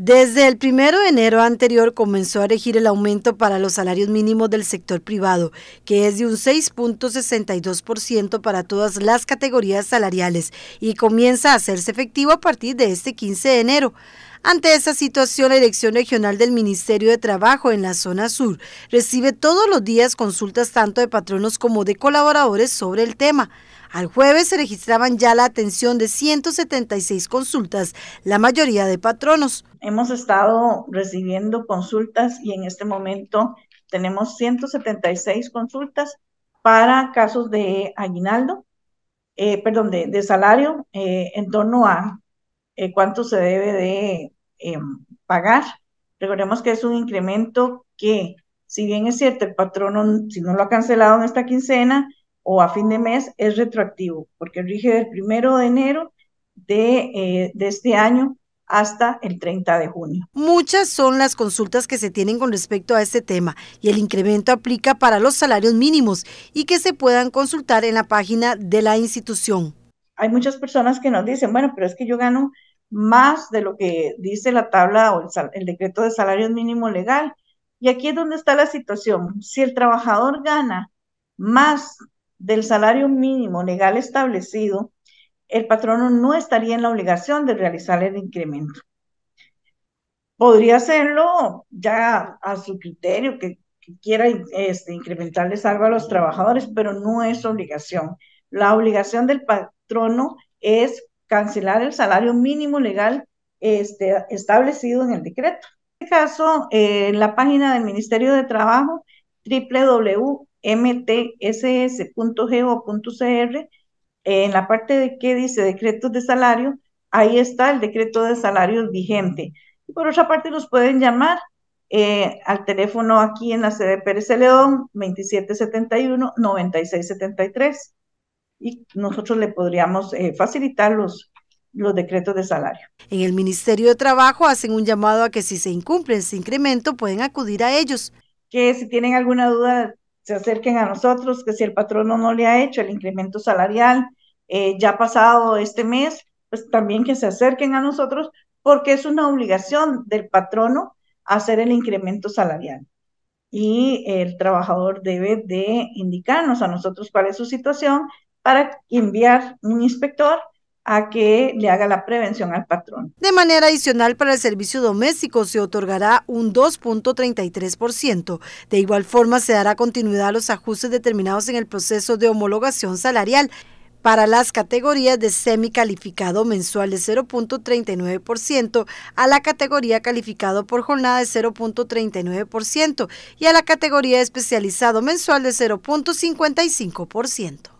Desde el primero de enero anterior comenzó a regir el aumento para los salarios mínimos del sector privado, que es de un 6.62% para todas las categorías salariales y comienza a hacerse efectivo a partir de este 15 de enero. Ante esa situación, la Dirección Regional del Ministerio de Trabajo en la zona sur recibe todos los días consultas tanto de patronos como de colaboradores sobre el tema. Al jueves se registraban ya la atención de 176 consultas, la mayoría de patronos. Hemos estado recibiendo consultas y en este momento tenemos 176 consultas para casos de aguinaldo, eh, perdón, de, de salario eh, en torno a eh, cuánto se debe de Em, pagar. Recordemos que es un incremento que, si bien es cierto, el patrono, si no lo ha cancelado en esta quincena o a fin de mes, es retroactivo, porque rige del primero de enero de, eh, de este año hasta el 30 de junio. Muchas son las consultas que se tienen con respecto a este tema y el incremento aplica para los salarios mínimos y que se puedan consultar en la página de la institución. Hay muchas personas que nos dicen, bueno, pero es que yo gano más de lo que dice la tabla o el, decreto de salario mínimo legal. Y aquí es donde está la situación. Si el trabajador gana más del salario mínimo legal establecido, el patrono no estaría en la obligación de realizar el incremento. Podría hacerlo ya a su criterio, que, quiera este, incrementarles algo a los trabajadores, pero no es obligación. La obligación del patrono es cancelar el salario mínimo legal este, establecido en el decreto. En este caso, en eh, la página del Ministerio de Trabajo, www.mtss.go.cr, en la parte de que dice decretos de salario, ahí está el decreto de salario vigente. Y por otra parte, nos pueden llamar eh, al teléfono aquí en la sede Pérez León, 2771-9673 y nosotros le podríamos eh, facilitar los, los decretos de salario. En el Ministerio de Trabajo hacen un llamado a que si se incumple ese incremento pueden acudir a ellos. Que si tienen alguna duda se acerquen a nosotros, que si el patrono no le ha hecho el incremento salarial eh, ya pasado este mes, pues también que se acerquen a nosotros porque es una obligación del patrono hacer el incremento salarial. Y el trabajador debe de indicarnos a nosotros cuál es su situación para enviar un inspector a que le haga la prevención al patrón. De manera adicional, para el servicio doméstico se otorgará un 2.33%. De igual forma, se dará continuidad a los ajustes determinados en el proceso de homologación salarial para las categorías de semi-calificado mensual de 0.39%, a la categoría calificado por jornada de 0.39% y a la categoría especializado mensual de 0.55%.